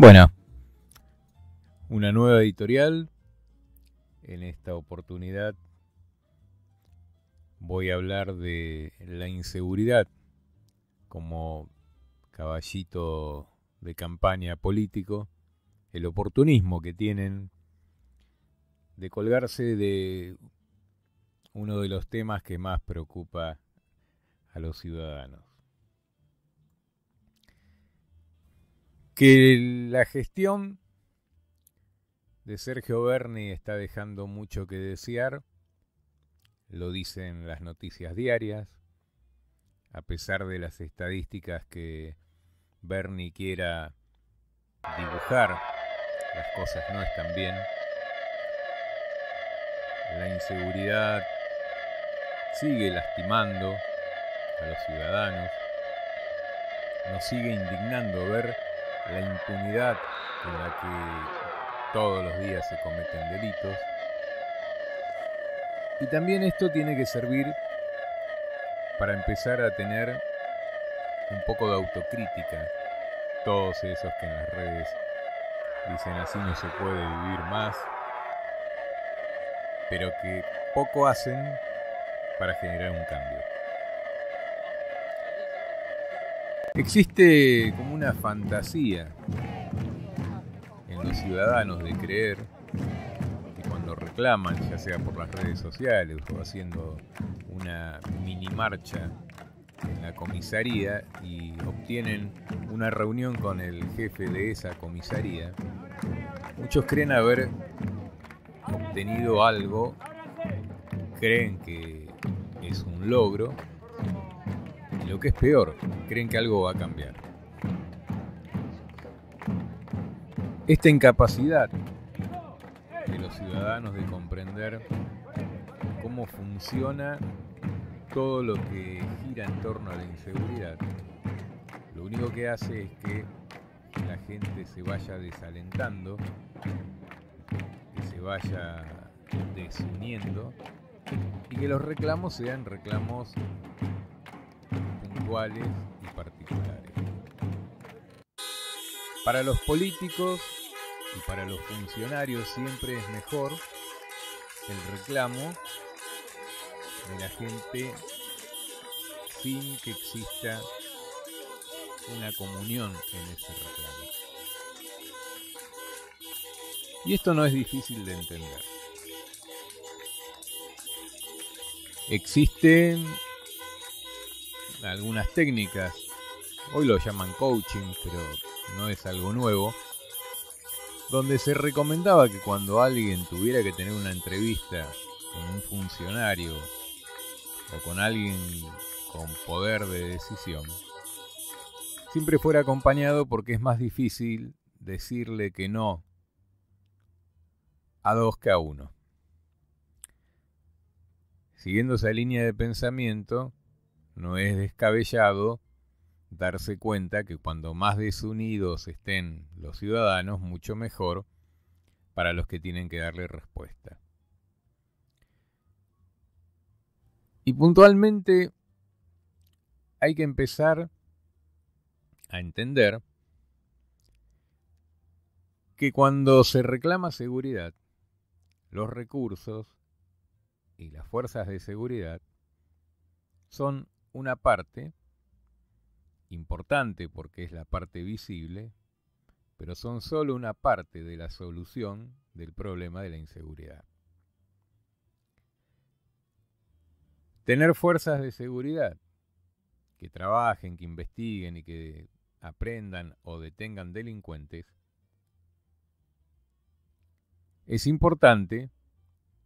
Bueno, una nueva editorial. En esta oportunidad voy a hablar de la inseguridad como caballito de campaña político, el oportunismo que tienen de colgarse de uno de los temas que más preocupa a los ciudadanos. que la gestión de Sergio Berni está dejando mucho que desear, lo dicen las noticias diarias, a pesar de las estadísticas que Berni quiera dibujar, las cosas no están bien. La inseguridad sigue lastimando a los ciudadanos. Nos sigue indignando ver la impunidad en la que todos los días se cometen delitos. Y también esto tiene que servir para empezar a tener un poco de autocrítica. Todos esos que en las redes dicen así no se puede vivir más, pero que poco hacen para generar un cambio. Existe como una fantasía en los ciudadanos de creer que cuando reclaman, ya sea por las redes sociales o haciendo una mini marcha en la comisaría y obtienen una reunión con el jefe de esa comisaría, muchos creen haber obtenido algo, creen que es un logro lo que es peor, creen que algo va a cambiar. Esta incapacidad de los ciudadanos de comprender cómo funciona todo lo que gira en torno a la inseguridad, lo único que hace es que la gente se vaya desalentando, que se vaya desuniendo y que los reclamos sean reclamos y particulares. Para los políticos y para los funcionarios siempre es mejor el reclamo de la gente sin que exista una comunión en ese reclamo. Y esto no es difícil de entender. Existen algunas técnicas. Hoy lo llaman coaching, pero no es algo nuevo. Donde se recomendaba que cuando alguien tuviera que tener una entrevista con un funcionario o con alguien con poder de decisión, siempre fuera acompañado porque es más difícil decirle que no a dos que a uno. Siguiendo esa línea de pensamiento, no es descabellado darse cuenta que cuando más desunidos estén los ciudadanos, mucho mejor para los que tienen que darle respuesta. Y puntualmente hay que empezar a entender que cuando se reclama seguridad, los recursos y las fuerzas de seguridad son una parte importante porque es la parte visible, pero son solo una parte de la solución del problema de la inseguridad. Tener fuerzas de seguridad que trabajen, que investiguen y que aprendan o detengan delincuentes es importante,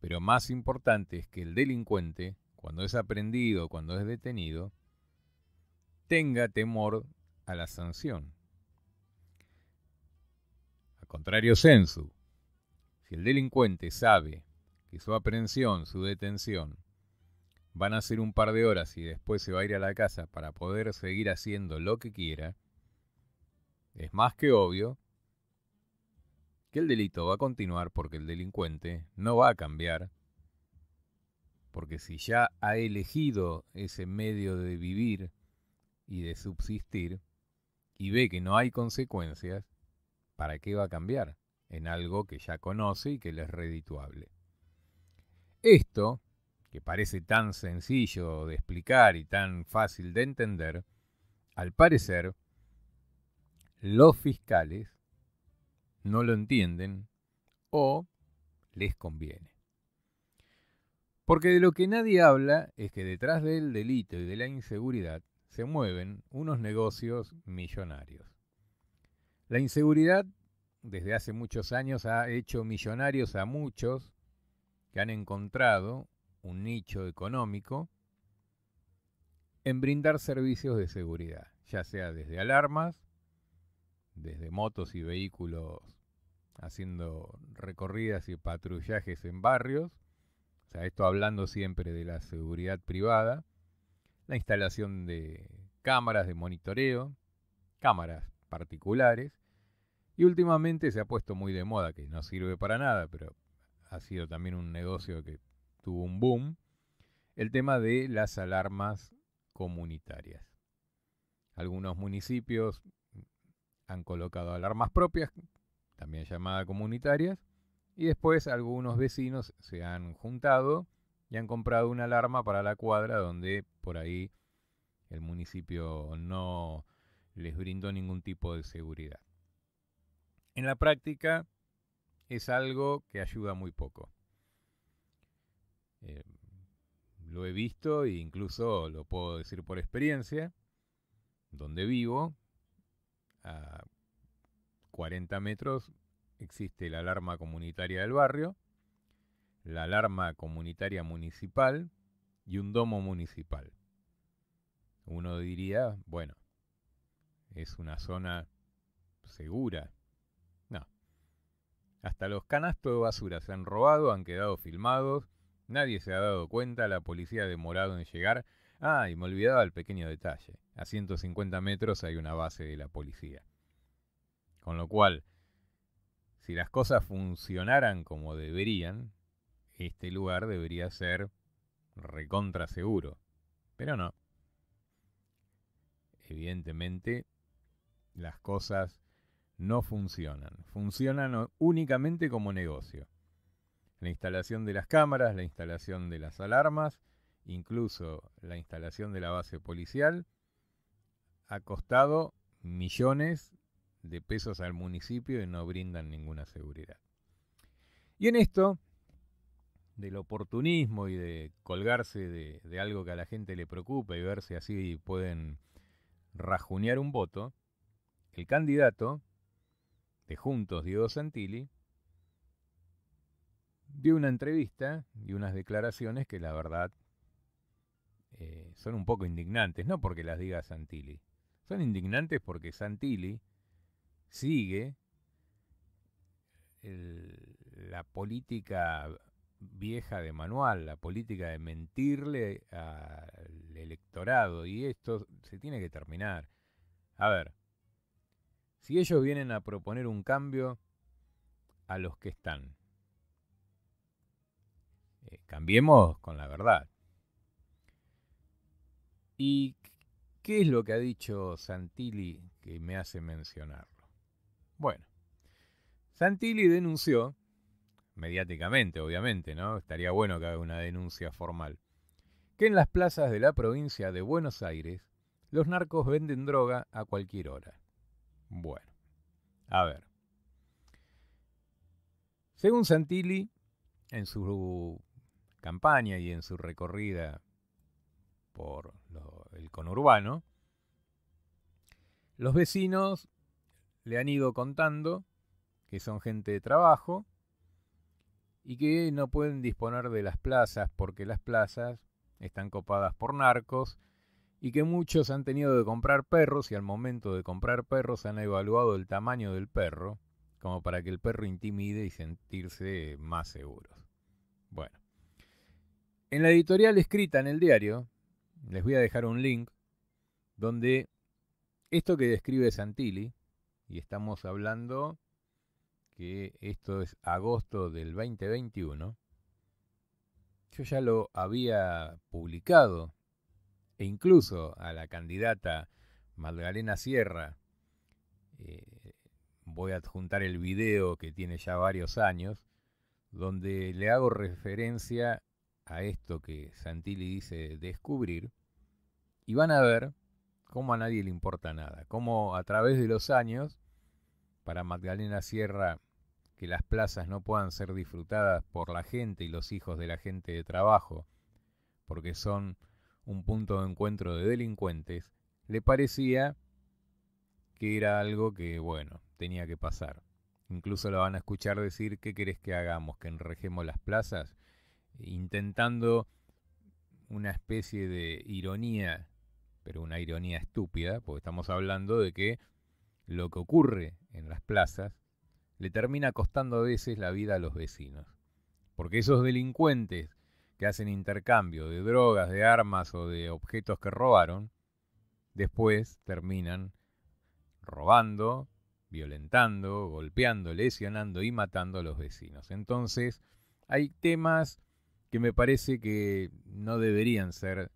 pero más importante es que el delincuente cuando es aprendido, cuando es detenido, tenga temor a la sanción. Al contrario sensu, si el delincuente sabe que su aprehensión, su detención, van a ser un par de horas y después se va a ir a la casa para poder seguir haciendo lo que quiera, es más que obvio que el delito va a continuar porque el delincuente no va a cambiar porque si ya ha elegido ese medio de vivir y de subsistir y ve que no hay consecuencias, ¿para qué va a cambiar en algo que ya conoce y que le es redituable? Esto, que parece tan sencillo de explicar y tan fácil de entender, al parecer, los fiscales no lo entienden o les conviene. Porque de lo que nadie habla es que detrás del delito y de la inseguridad se mueven unos negocios millonarios. La inseguridad desde hace muchos años ha hecho millonarios a muchos que han encontrado un nicho económico en brindar servicios de seguridad, ya sea desde alarmas, desde motos y vehículos haciendo recorridas y patrullajes en barrios, esto hablando siempre de la seguridad privada, la instalación de cámaras de monitoreo, cámaras particulares, y últimamente se ha puesto muy de moda, que no sirve para nada, pero ha sido también un negocio que tuvo un boom, el tema de las alarmas comunitarias. Algunos municipios han colocado alarmas propias, también llamadas comunitarias, y después algunos vecinos se han juntado y han comprado una alarma para la cuadra donde por ahí el municipio no les brindó ningún tipo de seguridad. En la práctica es algo que ayuda muy poco. Eh, lo he visto e incluso lo puedo decir por experiencia, donde vivo, a 40 metros existe la alarma comunitaria del barrio, la alarma comunitaria municipal y un domo municipal. Uno diría, bueno, es una zona segura. No. Hasta los canastos de basura se han robado, han quedado filmados, nadie se ha dado cuenta, la policía ha demorado en llegar. Ah, y me olvidaba el pequeño detalle. A 150 metros hay una base de la policía. Con lo cual, si las cosas funcionaran como deberían, este lugar debería ser recontra seguro. Pero no. Evidentemente, las cosas no funcionan. Funcionan únicamente como negocio. La instalación de las cámaras, la instalación de las alarmas, incluso la instalación de la base policial, ha costado millones de pesos al municipio y no brindan ninguna seguridad. Y en esto, del oportunismo y de colgarse de, algo que a la gente le preocupa y ver si así pueden rajunear un voto, el candidato de Juntos, Diego Santilli, dio una entrevista y unas declaraciones que la verdad eh, son un poco indignantes, no porque las diga Santilli, son indignantes porque Santilli sigue la política vieja de manual, la política de mentirle al electorado y esto se tiene que terminar. A ver, si ellos vienen a proponer un cambio a los que están, eh, cambiemos con la verdad. ¿Y qué es lo que ha dicho Santilli que me hace mencionar? Bueno, Santilli denunció, mediáticamente obviamente, ¿no? Estaría bueno que haga una denuncia formal, que en las plazas de la provincia de Buenos Aires los narcos venden droga a cualquier hora. Bueno, a ver. Según Santilli, en su campaña y en su recorrida por el conurbano, los vecinos le han ido contando que son gente de trabajo y que no pueden disponer de las plazas porque las plazas están copadas por narcos y que muchos han tenido de comprar perros y al momento de comprar perros han evaluado el tamaño del perro como para que el perro intimide y sentirse más seguros. Bueno, en la editorial escrita en el diario, les voy a dejar un link donde esto que describe Santilli y estamos hablando que esto es agosto del 2021. Yo ya lo había publicado e incluso a la candidata Magdalena Sierra eh, voy a adjuntar el video que tiene ya varios años donde le hago referencia a esto que Santilli dice descubrir y van a ver cómo a nadie le importa nada, cómo a través de los años, para Magdalena Sierra, que las plazas no puedan ser disfrutadas por la gente y los hijos de la gente de trabajo, porque son un punto de encuentro de delincuentes, le parecía que era algo que, bueno, tenía que pasar. Incluso lo van a escuchar decir, ¿qué querés que hagamos? ¿Que enrejemos las plazas? Intentando una especie de ironía pero una ironía estúpida, porque estamos hablando de que lo que ocurre en las plazas le termina costando a veces la vida a los vecinos. Porque esos delincuentes que hacen intercambio de drogas, de armas o de objetos que robaron, después terminan robando, violentando, golpeando, lesionando y matando a los vecinos. Entonces, hay temas que me parece que no deberían ser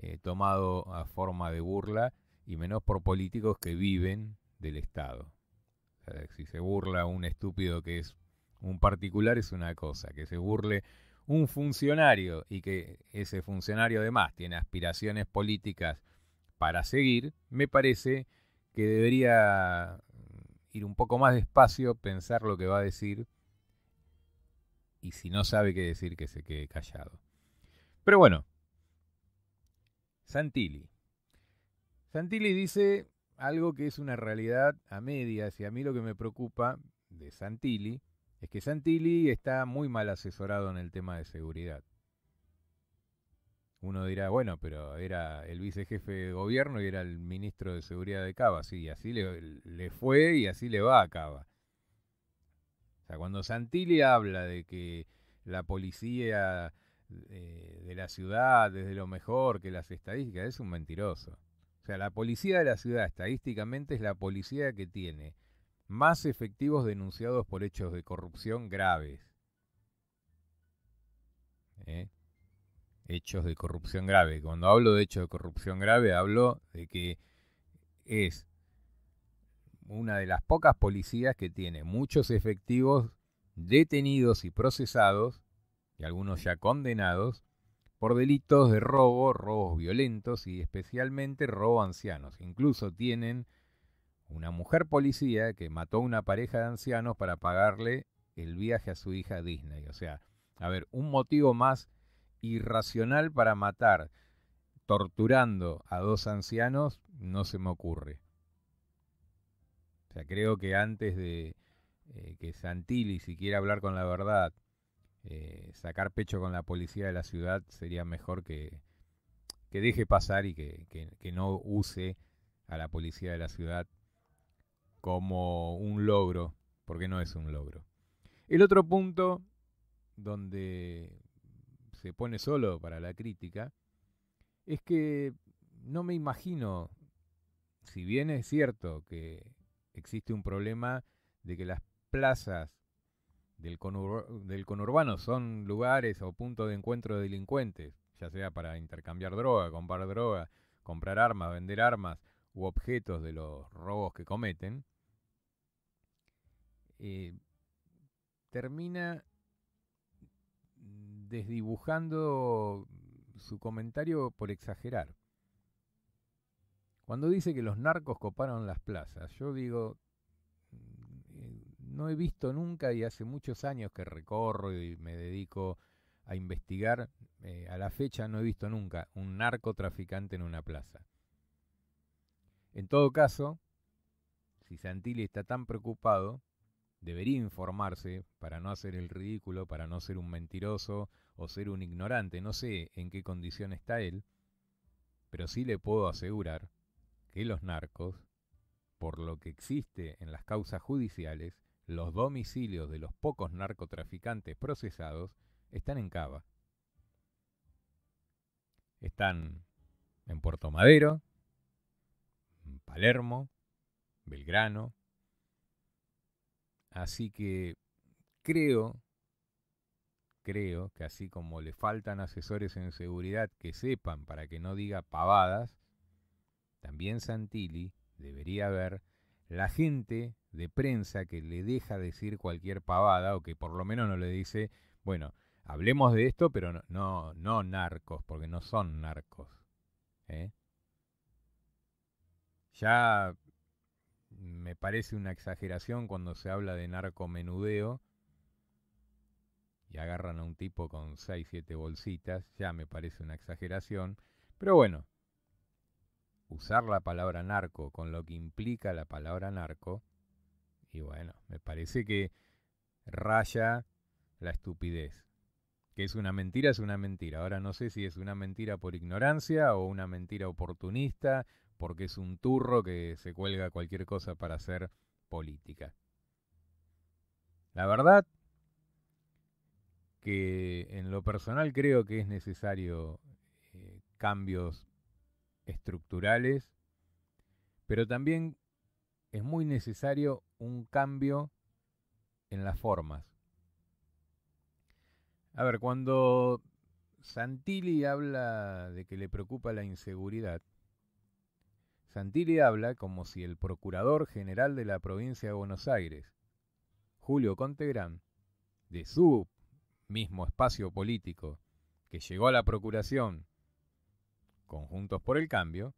eh, tomado a forma de burla y menos por políticos que viven del Estado. si se burla un estúpido que es un particular es una cosa, que se burle un funcionario y que ese funcionario además tiene aspiraciones políticas para seguir, me parece que debería ir un poco más despacio, pensar lo que va a decir y si no sabe qué decir que se quede callado. Pero bueno, Santilli. Santilli dice algo que es una realidad a medias y a mí lo que me preocupa de Santilli es que Santilli está muy mal asesorado en el tema de seguridad. Uno dirá, bueno, pero era el vicejefe de gobierno y era el ministro de seguridad de Cava. Sí, así le, le fue y así le va a Cava. O sea, cuando Santilli habla de que la policía eh, de la ciudad, desde lo mejor que las estadísticas, es un mentiroso. O sea, la policía de la ciudad estadísticamente es la policía que tiene más efectivos denunciados por hechos de corrupción graves. ¿Eh? Hechos de corrupción grave. Cuando hablo de hechos de corrupción grave, hablo de que es una de las pocas policías que tiene muchos efectivos detenidos y procesados y algunos ya condenados, por delitos de robo, robos violentos y especialmente robo a ancianos. Incluso tienen una mujer policía que mató a una pareja de ancianos para pagarle el viaje a su hija Disney. O sea, a ver, un motivo más irracional para matar torturando a dos ancianos no se me ocurre. O sea, creo que antes de eh, que Santilli siquiera hablar con la verdad eh, sacar pecho con la policía de la ciudad sería mejor que, deje pasar y que, que no use a la policía de la ciudad como un logro, porque no es un logro. El otro punto donde se pone solo para la crítica es que no me imagino, si bien es cierto que existe un problema de que las plazas del, del conurbano son lugares o puntos de encuentro de delincuentes, ya sea para intercambiar droga, comprar droga, comprar armas, vender armas u objetos de los robos que cometen, eh, termina desdibujando su comentario por exagerar. Cuando dice que los narcos coparon las plazas, yo digo, no he visto nunca y hace muchos años que recorro y me dedico a investigar, eh, a la fecha no he visto nunca un narcotraficante en una plaza. En todo caso, si Santilli está tan preocupado, debería informarse para no hacer el ridículo, para no ser un mentiroso o ser un ignorante. No sé en qué condición está él, pero sí le puedo asegurar que los narcos, por lo que existe en las causas judiciales, los domicilios de los pocos narcotraficantes procesados están en Cava. Están en Puerto Madero, en Palermo, Belgrano. Así que creo, creo que así como le faltan asesores en seguridad que sepan para que no diga pavadas, también Santilli debería haber la gente de prensa que le deja decir cualquier pavada o que por lo menos no le dice, bueno, hablemos de esto, pero no, no, no narcos, porque no son narcos. ¿eh? Ya me parece una exageración cuando se habla de narcomenudeo y agarran a un tipo con 6, 7 bolsitas, ya me parece una exageración. Pero bueno, usar la palabra narco con lo que implica la palabra narco, y bueno, me parece que raya la estupidez. Que es una mentira, es una mentira. Ahora no sé si es una mentira por ignorancia o una mentira oportunista, porque es un turro que se cuelga cualquier cosa para hacer política. La verdad que en lo personal creo que es necesario eh, cambios estructurales, pero también es muy necesario un cambio en las formas. A ver, cuando Santilli habla de que le preocupa la inseguridad, Santilli habla como si el Procurador General de la Provincia de Buenos Aires, Julio Contegrán, de su mismo espacio político, que llegó a la Procuración conjuntos por el cambio,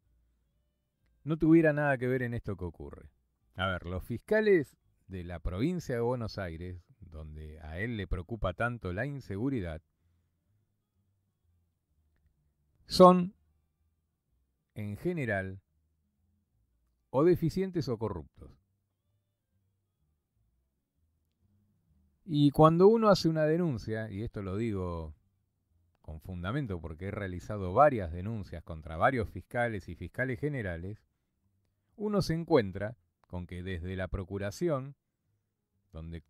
no tuviera nada que ver en esto que ocurre. A ver, los fiscales de la provincia de Buenos Aires, donde a él le preocupa tanto la inseguridad, son, en general, o deficientes o corruptos. Y cuando uno hace una denuncia, y esto lo digo con fundamento, porque he realizado varias denuncias contra varios fiscales y fiscales generales, uno se encuentra con que desde la Procuración, donde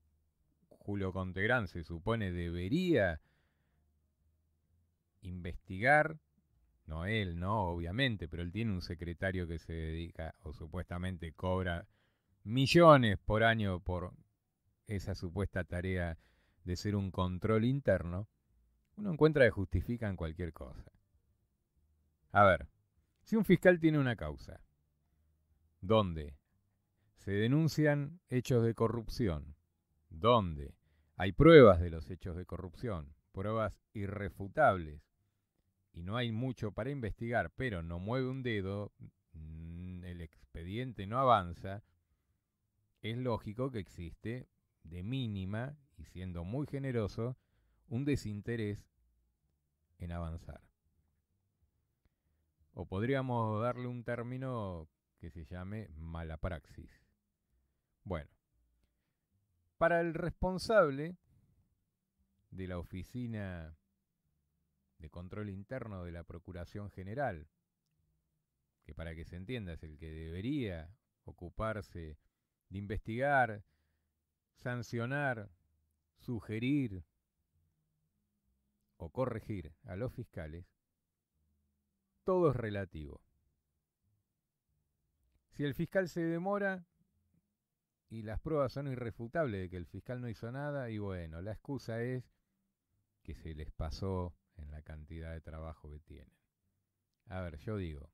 Julio Contegrán se supone debería investigar, no él, no, obviamente, pero él tiene un secretario que se dedica o supuestamente cobra millones por año por esa supuesta tarea de ser un control interno, uno encuentra que justifican cualquier cosa. A ver, si un fiscal tiene una causa, donde se denuncian hechos de corrupción, donde hay pruebas de los hechos de corrupción, pruebas irrefutables, y no hay mucho para investigar, pero no mueve un dedo, mm, el expediente no avanza, es lógico que existe de mínima, y siendo muy generoso, un desinterés en avanzar. O podríamos darle un término que se llame mala praxis. Bueno, para el responsable de la Oficina de Control Interno de la Procuración General, que para que se entienda es el que debería ocuparse de investigar, sancionar, sugerir o corregir a los fiscales, todo es relativo. Si el fiscal se demora y las pruebas son irrefutables de que el fiscal no hizo nada, y bueno, la excusa es que se les pasó en la cantidad de trabajo que tienen. A ver, yo digo,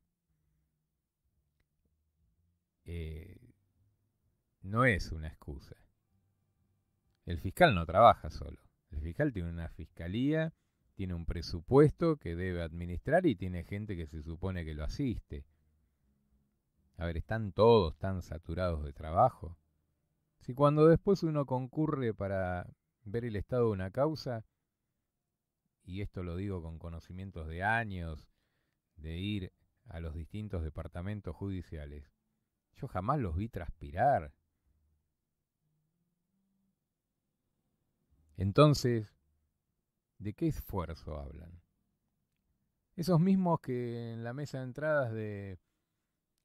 eh, no es una excusa. El fiscal no trabaja solo. El fiscal tiene una fiscalía tiene un presupuesto que debe administrar y tiene gente que se supone que lo asiste. A ver, ¿están todos tan saturados de trabajo? Si cuando después uno concurre para ver el estado de una causa, y esto lo digo con conocimientos de años, de ir a los distintos departamentos judiciales, yo jamás los vi transpirar. Entonces, ¿De qué esfuerzo hablan? Esos mismos que en la mesa de entradas de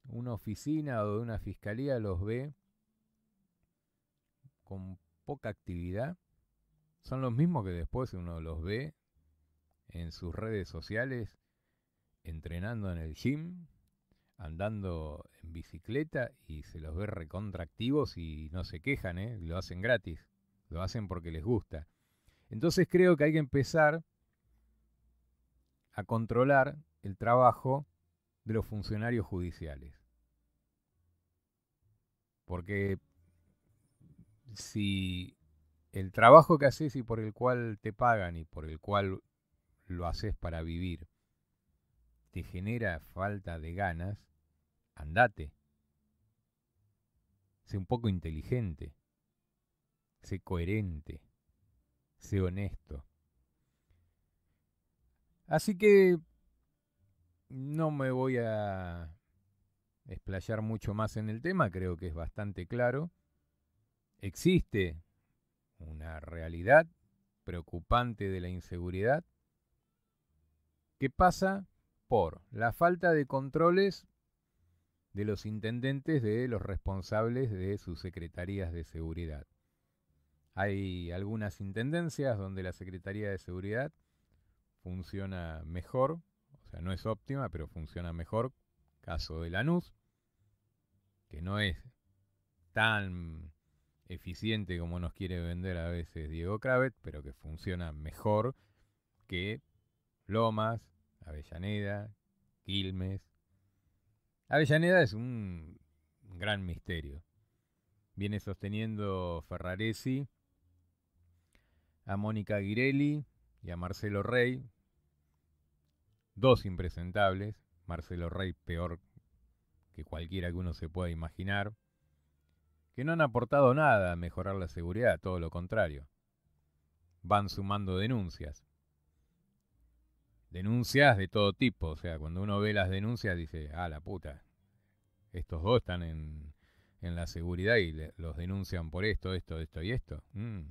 una oficina o de una fiscalía los ve con poca actividad, son los mismos que después uno los ve en sus redes sociales entrenando en el gym, andando en bicicleta y se los ve recontractivos y no se quejan, ¿eh? lo hacen gratis, lo hacen porque les gusta. Entonces creo que hay que empezar a controlar el trabajo de los funcionarios judiciales. Porque si el trabajo que haces y por el cual te pagan y por el cual lo haces para vivir te genera falta de ganas, andate. Sé un poco inteligente, sé coherente sé honesto. Así que no me voy a explayar mucho más en el tema, creo que es bastante claro. Existe una realidad preocupante de la inseguridad que pasa por la falta de controles de los intendentes de los responsables de sus secretarías de seguridad. Hay algunas intendencias donde la Secretaría de Seguridad funciona mejor, o sea, no es óptima, pero funciona mejor. Caso de Lanús, que no es tan eficiente como nos quiere vender a veces Diego Cravet, pero que funciona mejor que Lomas, Avellaneda, Quilmes. Avellaneda es un gran misterio. Viene sosteniendo Ferraresi a Mónica Girelli y a Marcelo Rey, dos impresentables, Marcelo Rey peor que cualquiera que uno se pueda imaginar, que no han aportado nada a mejorar la seguridad, todo lo contrario. Van sumando denuncias. Denuncias de todo tipo, o sea, cuando uno ve las denuncias dice, ah, la puta, estos dos están en, la seguridad y los denuncian por esto, esto, esto y esto. Mm.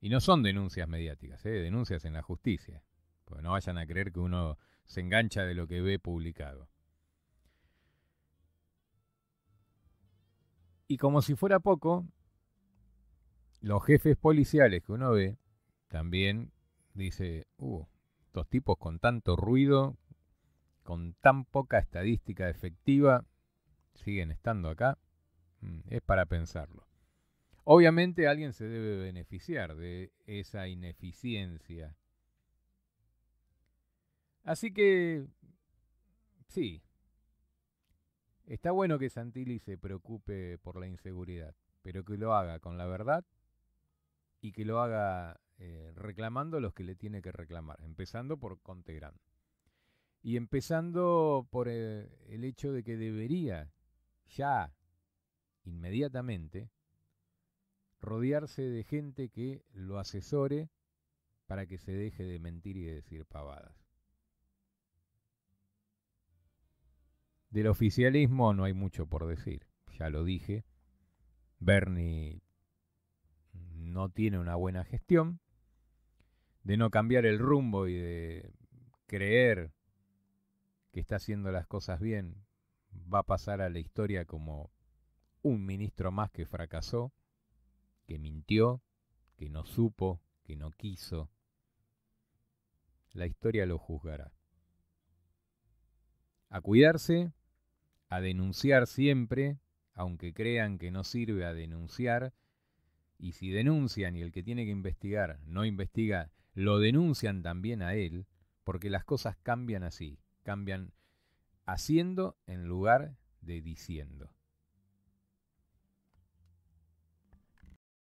Y no son denuncias mediáticas, ¿eh? denuncias en la justicia. Porque no vayan a creer que uno se engancha de lo que ve publicado. Y como si fuera poco, los jefes policiales que uno ve también dice, uh, estos tipos con tanto ruido, con tan poca estadística efectiva, siguen estando acá. Mm, es para pensarlo. Obviamente alguien se debe beneficiar de esa ineficiencia. Así que, sí, está bueno que Santilli se preocupe por la inseguridad, pero que lo haga con la verdad y que lo haga eh, reclamando los que le tiene que reclamar, empezando por Contegrán. Y empezando por eh, el hecho de que debería ya, inmediatamente, rodearse de gente que lo asesore para que se deje de mentir y de decir pavadas. Del oficialismo no hay mucho por decir, ya lo dije. Bernie no tiene una buena gestión. De no cambiar el rumbo y de creer que está haciendo las cosas bien, va a pasar a la historia como un ministro más que fracasó que mintió, que no supo, que no quiso. La historia lo juzgará. A cuidarse, a denunciar siempre, aunque crean que no sirve a denunciar, y si denuncian y el que tiene que investigar no investiga, lo denuncian también a él, porque las cosas cambian así, cambian haciendo en lugar de diciendo.